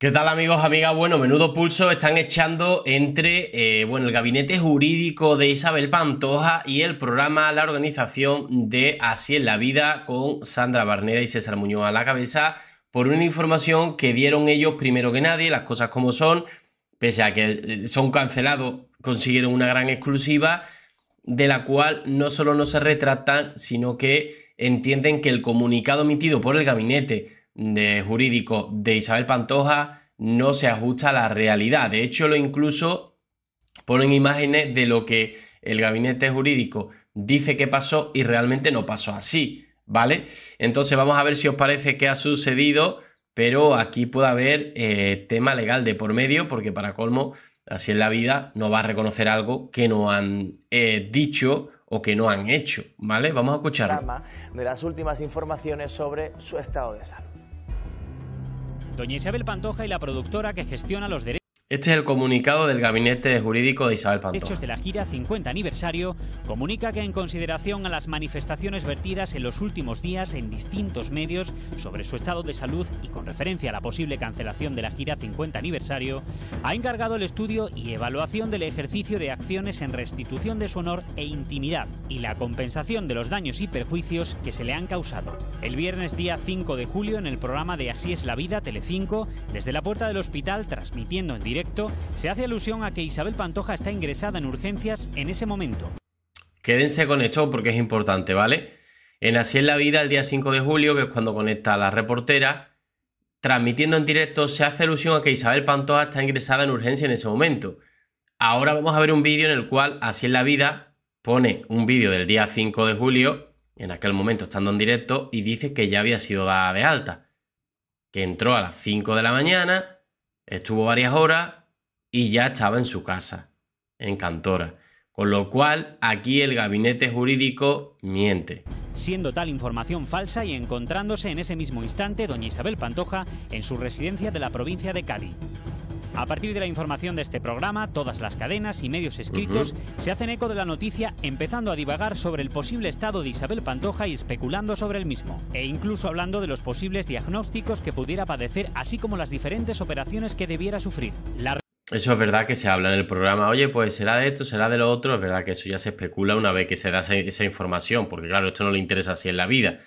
¿Qué tal amigos, amigas? Bueno, menudo pulso están echando entre eh, bueno, el gabinete jurídico de Isabel Pantoja y el programa La Organización de Así es la Vida con Sandra Barneda y César Muñoz a la cabeza por una información que dieron ellos primero que nadie, las cosas como son, pese a que eh, son cancelados, consiguieron una gran exclusiva de la cual no solo no se retratan, sino que entienden que el comunicado emitido por el gabinete de jurídico de Isabel Pantoja no se ajusta a la realidad. De hecho, lo incluso ponen imágenes de lo que el gabinete jurídico dice que pasó y realmente no pasó así, ¿vale? Entonces vamos a ver si os parece que ha sucedido, pero aquí puede haber eh, tema legal de por medio, porque para colmo, así en la vida, no va a reconocer algo que no han eh, dicho o que no han hecho, ¿vale? Vamos a escuchar De las últimas informaciones sobre su estado de salud doña Isabel Pantoja y la productora que gestiona los derechos. Este es el comunicado del Gabinete Jurídico de Isabel Pantoja. Hechos de la gira 50 aniversario comunica que en consideración a las manifestaciones vertidas en los últimos días en distintos medios sobre su estado de salud y con referencia a la posible cancelación de la gira 50 aniversario, ha encargado el estudio y evaluación del ejercicio de acciones en restitución de su honor e intimidad y la compensación de los daños y perjuicios que se le han causado. El viernes día 5 de julio en el programa de Así es la vida Telecinco, desde la puerta del hospital transmitiendo en directo, se hace alusión a que Isabel Pantoja está ingresada en urgencias en ese momento. Quédense con esto porque es importante, ¿vale? En Así es la vida el día 5 de julio, que es cuando conecta a la reportera, transmitiendo en directo, se hace alusión a que Isabel Pantoja está ingresada en urgencia en ese momento. Ahora vamos a ver un vídeo en el cual Así es la vida pone un vídeo del día 5 de julio, en aquel momento estando en directo, y dice que ya había sido dada de alta. Que entró a las 5 de la mañana, estuvo varias horas y ya estaba en su casa, en Cantora. Con lo cual, aquí el gabinete jurídico miente. Siendo tal información falsa y encontrándose en ese mismo instante doña Isabel Pantoja en su residencia de la provincia de Cádiz. A partir de la información de este programa, todas las cadenas y medios escritos se hacen eco de la noticia empezando a divagar sobre el posible estado de Isabel Pantoja y especulando sobre el mismo, e incluso hablando de los posibles diagnósticos que pudiera padecer, así como las diferentes operaciones que debiera sufrir. Eso es verdad que se habla en el programa, oye, pues será de esto, será de lo otro, es verdad que eso ya se especula una vez que se da esa, información, porque claro, esto no le interesa así en la vida.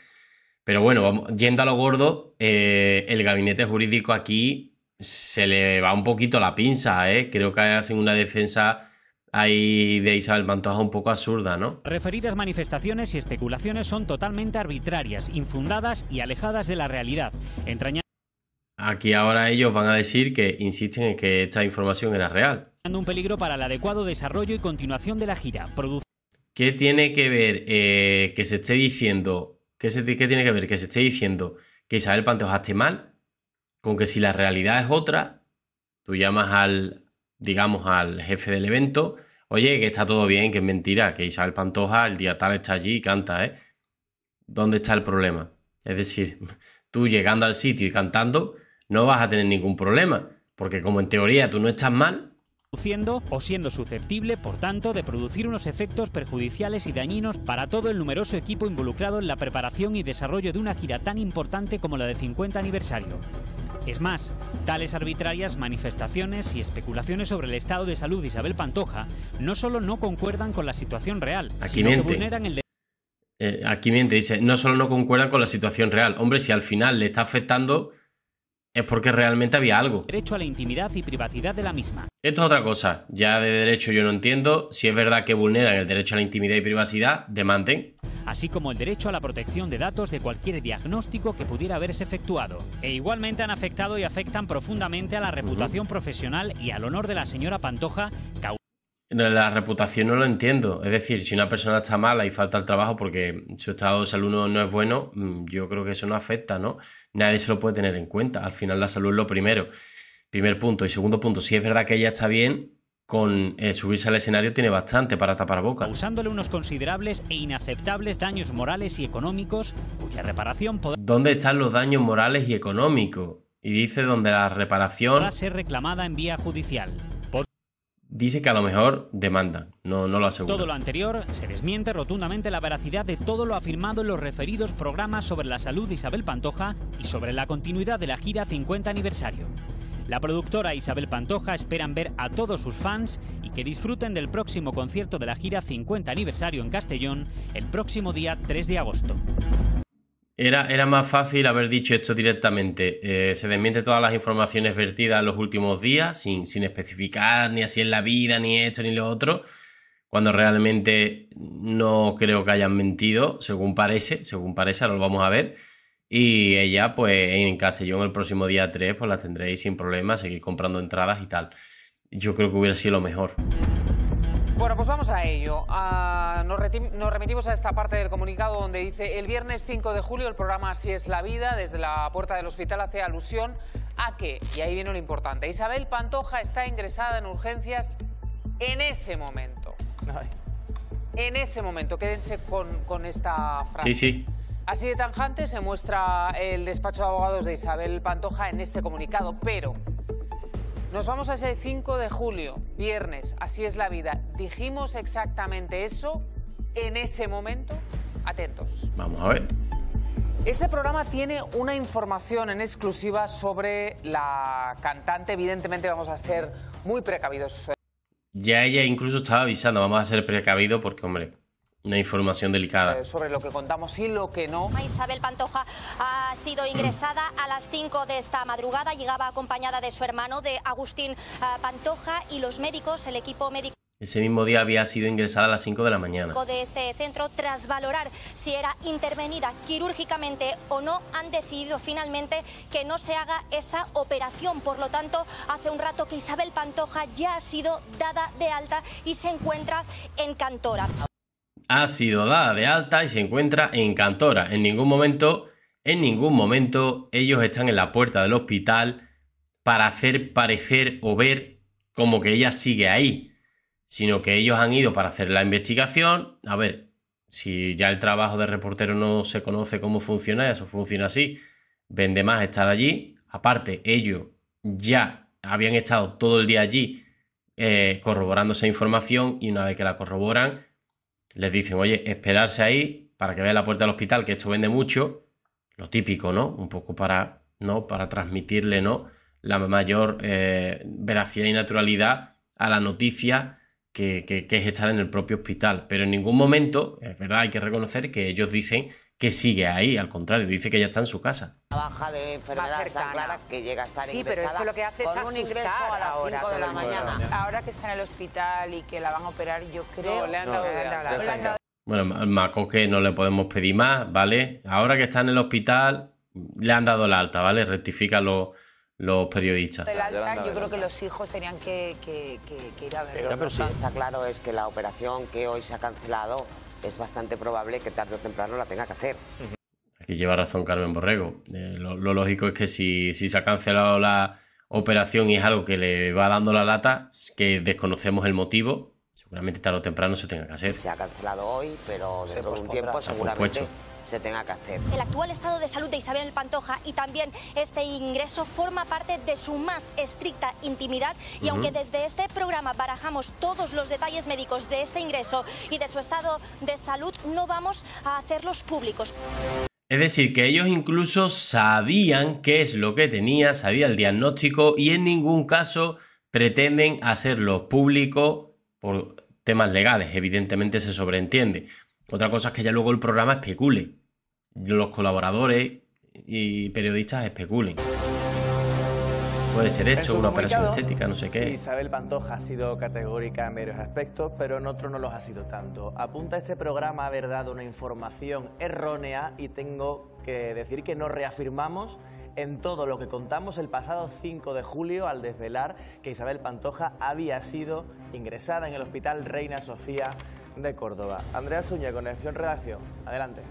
Pero bueno, yendo a lo gordo, eh, el gabinete jurídico aquí se le va un poquito la pinza, ¿eh? Creo que hacen una defensa ahí de Isabel Pantoja un poco absurda, ¿no? Referidas manifestaciones y especulaciones son totalmente arbitrarias, infundadas y alejadas de la realidad. Entraña... Aquí ahora ellos van a decir que insisten en que esta información era real. Un peligro para el adecuado desarrollo y continuación de la gira. ¿Qué tiene que ver eh, que se esté diciendo, qué, se, qué tiene que ver que se esté diciendo que Isabel Pantoja esté mal con que si la realidad es otra, tú llamas al, digamos, al jefe del evento, oye, que está todo bien, que es mentira, que Isabel Pantoja el día tal está allí y canta, ¿eh? ¿Dónde está el problema? Es decir, tú llegando al sitio y cantando, no vas a tener ningún problema, porque como en teoría tú no estás mal, o siendo susceptible, por tanto, de producir unos efectos perjudiciales y dañinos para todo el numeroso equipo involucrado en la preparación y desarrollo de una gira tan importante como la de 50 aniversario. Es más, tales arbitrarias manifestaciones y especulaciones sobre el estado de salud de Isabel Pantoja no solo no concuerdan con la situación real, Aquí sino miente. que el eh, aquí miente, dice, no solo no concuerdan con la situación real. Hombre, si al final le está afectando es porque realmente había algo. Derecho a la intimidad y privacidad de la misma. Esto es otra cosa. Ya de derecho yo no entiendo. Si es verdad que vulneran el derecho a la intimidad y privacidad, demanden. Así como el derecho a la protección de datos de cualquier diagnóstico que pudiera haberse efectuado. E igualmente han afectado y afectan profundamente a la reputación profesional y al honor de la señora Pantoja. La reputación no lo entiendo. Es decir, si una persona está mala y falta el trabajo porque su estado de salud no, es bueno, mm, yo creo que eso no afecta, ¿no? Nadie se lo puede tener en cuenta. Al final la salud es lo primero. Primer punto. Y segundo punto, si es verdad que ella está bien, con eh, subirse al escenario tiene bastante para tapar boca. Usándole unos considerables e inaceptables daños morales y económicos, cuya reparación podrá... ¿Dónde están los daños morales y económicos? Y dice donde la reparación... ser reclamada en vía judicial dice que a lo mejor demanda, no, no lo asegura. Todo lo anterior se desmiente rotundamente la veracidad de todo lo afirmado en los referidos programas sobre la salud de Isabel Pantoja y sobre la continuidad de la gira 50 aniversario. La productora Isabel Pantoja esperan ver a todos sus fans y que disfruten del próximo concierto de la gira 50 aniversario en Castellón el próximo día 3 de agosto. Era, más fácil haber dicho esto directamente. Eh, se desmiente todas las informaciones vertidas en los últimos días, sin, sin especificar ni así en la vida, ni esto, ni lo otro, cuando realmente no creo que hayan mentido, según parece, según parece, ahora lo vamos a ver. Y ella, pues en Castellón el próximo día 3, pues la tendréis sin problema, seguir comprando entradas y tal. Yo creo que hubiera sido lo mejor. Bueno, pues vamos a ello. Ah, nos, remitimos a esta parte del comunicado donde dice el viernes 5 de julio el programa Así es la vida desde la puerta del hospital hace alusión a que, y ahí viene lo importante, Isabel Pantoja está ingresada en urgencias en ese momento. En ese momento, quédense con, con esta frase. Sí, sí. Así de tanjante se muestra el despacho de abogados de Isabel Pantoja en este comunicado, pero nos vamos a ese 5 de julio, viernes, así es la vida. ¿Dijimos exactamente eso en ese momento? Atentos. Vamos a ver. Este programa tiene una información en exclusiva sobre la cantante. Evidentemente vamos a ser muy precavidos. Ya ella incluso estaba avisando, vamos a ser precavidos porque, hombre, una información delicada. Eh, sobre lo que contamos y lo que no. Isabel Pantoja ha sido ingresada a las 5 de esta madrugada. Llegaba acompañada de su hermano, de Agustín eh, Pantoja, y los médicos, el equipo médico. Ese mismo día había sido ingresada a las 5 de la mañana. ...de este centro, tras valorar si era intervenida quirúrgicamente o no, han decidido finalmente que no se haga esa operación. Por lo tanto, hace un rato que Isabel Pantoja ya ha sido dada de alta y se encuentra en Cantora ha sido dada de alta y se encuentra en Cantora. En ningún momento, en ningún momento ellos están en la puerta del hospital para hacer parecer o ver como que ella sigue ahí, sino que ellos han ido para hacer la investigación. A ver, si ya el trabajo de reportero no se conoce cómo funciona, eso funciona así. Vende más estar allí. Aparte, ellos ya habían estado todo el día allí eh, corroborando esa información y una vez que la corroboran, les dicen, oye, esperarse ahí para que vea la puerta del hospital, que esto vende mucho, lo típico, ¿no? Un poco para, ¿no? Para transmitirle, ¿no? La mayor eh, veracidad y naturalidad a la noticia que, que, es estar en el propio hospital. Pero en ningún momento, es verdad, hay que reconocer que ellos dicen que sigue ahí, al contrario, dice que ya está en su casa. Baja de enfermedad tan que llega a estar Sí, pero esto lo que hace es un ingreso a las 5 de, la mañana. Ahora que está en el hospital y que la van a operar, yo creo... ...bueno, al bueno, Maco que no le podemos pedir más, ¿vale? Ahora que está en el hospital, le han dado la alta, ¿vale? Rectifica los periodistas. yo creo que los hijos tenían que, que, ir a ver... que está claro es que la operación que hoy se ha cancelado es bastante probable que tarde o temprano la tenga que hacer. Aquí lleva razón Carmen Borrego. Eh, lo, lógico es que si, si se ha cancelado la operación y es algo que le va dando la lata, que desconocemos el motivo, seguramente tarde o temprano se tenga que hacer. Se ha cancelado hoy, pero dentro de un tiempo seguramente se tenga que hacer. El actual estado de salud de Isabel Pantoja y también este ingreso forma parte de su más estricta intimidad y aunque desde este programa barajamos todos los detalles médicos de este ingreso y de su estado de salud, no vamos a hacerlos públicos. Es decir, que ellos incluso sabían qué es lo que tenía, sabía el diagnóstico y en ningún caso pretenden hacerlo público por temas legales, evidentemente se sobreentiende. Otra cosa es que ya luego el programa especule. Los colaboradores y periodistas especulen. Puede ser hecho, una operación estética, no sé qué. Isabel Pantoja ha sido categórica en varios aspectos, pero en otros no los ha sido tanto. Apunta este programa haber dado una información errónea y tengo que decir que no reafirmamos en todo lo que contamos el pasado 5 de julio al desvelar que Isabel Pantoja había sido ingresada en el Hospital Reina Sofía de Córdoba. Andrea Suña, Conexión Redacción. Adelante.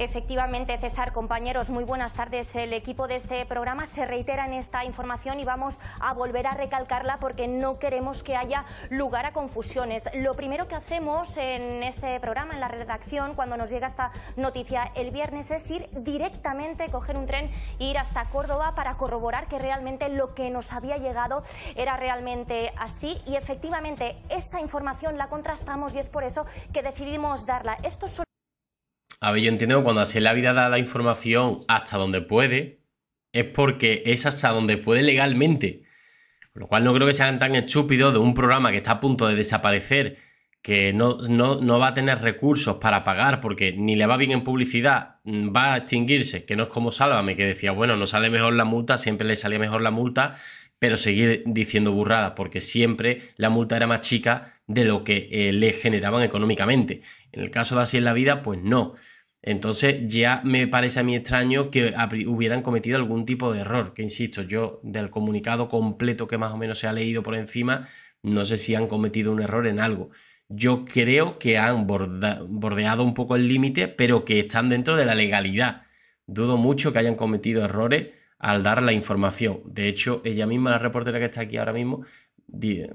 Efectivamente, César, compañeros, muy buenas tardes. El equipo de este programa se reitera en esta información y vamos a volver a recalcarla porque no queremos que haya lugar a confusiones. Lo primero que hacemos en este programa, en la redacción, cuando nos llega esta noticia el viernes, es ir directamente, coger un tren e ir hasta Córdoba para corroborar que realmente lo que nos había llegado era realmente así. Y efectivamente, esa información la contrastamos y es por eso que decidimos darla. Esto a ver, yo entiendo que cuando hace la vida da la información hasta donde puede, es porque es hasta donde puede legalmente. lo cual no creo que sean tan estúpidos de un programa que está a punto de desaparecer, que no, no va a tener recursos para pagar porque ni le va bien en publicidad, mm, va a extinguirse, que no es como Sálvame, que decía, bueno, no sale mejor la multa, siempre le salía mejor la multa, pero seguir diciendo burradas, porque siempre la multa era más chica de lo que eh, le generaban económicamente. En el caso de Así en la Vida, pues no. Entonces ya me parece a mí extraño que hubieran cometido algún tipo de error, que insisto, yo del comunicado completo que más o menos se ha leído por encima, no sé si han cometido un error en algo. Yo creo que han bordeado un poco el límite, pero que están dentro de la legalidad. Dudo mucho que hayan cometido errores al dar la información. De hecho, ella misma, la reportera que está aquí ahora mismo,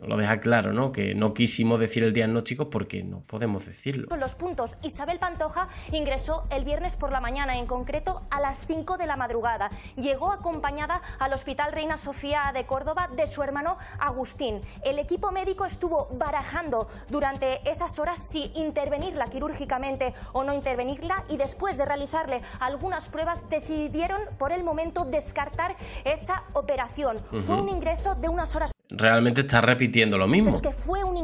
lo deja claro, ¿no? Que no quisimos decir el diagnóstico porque no podemos decirlo. Con los puntos, Isabel Pantoja ingresó el viernes por la mañana, en concreto a las 5 de la madrugada. Llegó acompañada al Hospital Reina Sofía de Córdoba de su hermano Agustín. El equipo médico estuvo barajando durante esas horas si intervenirla quirúrgicamente o no intervenirla y después de realizarle algunas pruebas decidieron por el momento descartar esa operación. Fue un ingreso de unas horas realmente está repitiendo lo mismo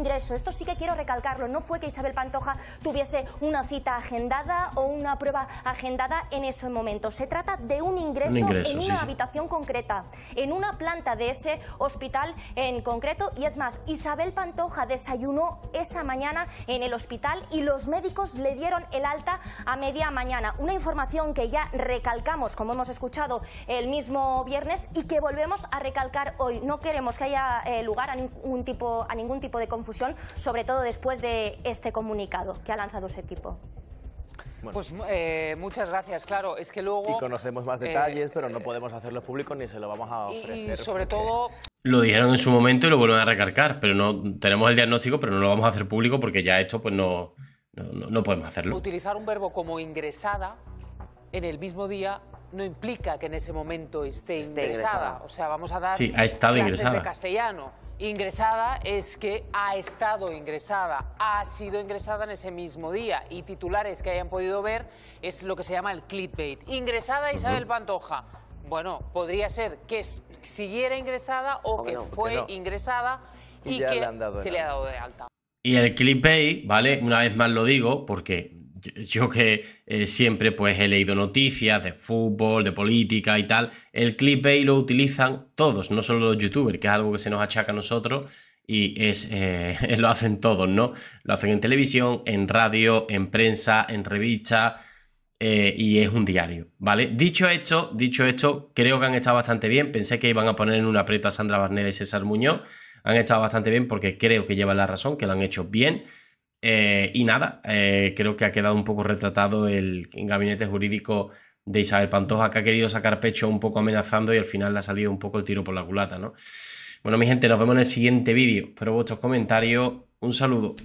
ingreso, esto sí que quiero recalcarlo, no fue que Isabel Pantoja tuviese una cita agendada o una prueba agendada en ese momento. Se trata de un ingreso, en una habitación concreta, en una planta de ese hospital en concreto. Y es más, Isabel Pantoja desayunó esa mañana en el hospital y los médicos le dieron el alta a media mañana. Una información que ya recalcamos, como hemos escuchado el mismo viernes, y que volvemos a recalcar hoy. No queremos que haya eh, lugar a ningún tipo, a ningún tipo de confusión sobre todo después de este comunicado que ha lanzado ese equipo. Pues eh, muchas gracias, claro. Es que luego. Y conocemos más detalles, eh, pero no podemos hacerlo público ni se lo vamos a ofrecer. Y sobre todo. Lo dijeron en su momento y lo vuelven a recargar, pero no tenemos el diagnóstico, pero no lo vamos a hacer público porque ya esto pues no, no, no podemos hacerlo. Utilizar un verbo como ingresada en el mismo día no implica que en ese momento esté, ingresada. O sea, vamos a dar sí, ha estado ingresada. castellano. Ingresada es que ha estado ingresada, ha sido ingresada en ese mismo día y titulares que hayan podido ver es lo que se llama el clickbait. Ingresada Isabel Pantoja. Bueno, podría ser que siguiera ingresada o, que, fue ingresada y, que se le ha dado de alta. Y el clickbait, ¿vale? Una vez más lo digo porque yo que eh, siempre pues he leído noticias de fútbol, de política y tal, el Clip Bay lo utilizan todos, no solo los youtubers, que es algo que se nos achaca a nosotros y es, eh, lo hacen todos, ¿no? Lo hacen en televisión, en radio, en prensa, en revista eh, y es un diario, ¿vale? Dicho esto, dicho esto, creo que han estado bastante bien, pensé que iban a poner en un aprieto a Sandra Barnet y César Muñoz, han estado bastante bien porque creo que llevan la razón, que lo han hecho bien. Eh, y nada, eh, creo que ha quedado un poco retratado el gabinete jurídico de Isabel Pantoja, que ha querido sacar pecho un poco amenazando y al final le ha salido un poco el tiro por la culata, ¿no? Bueno, mi gente, nos vemos en el siguiente vídeo. Espero vuestros comentarios. Un saludo.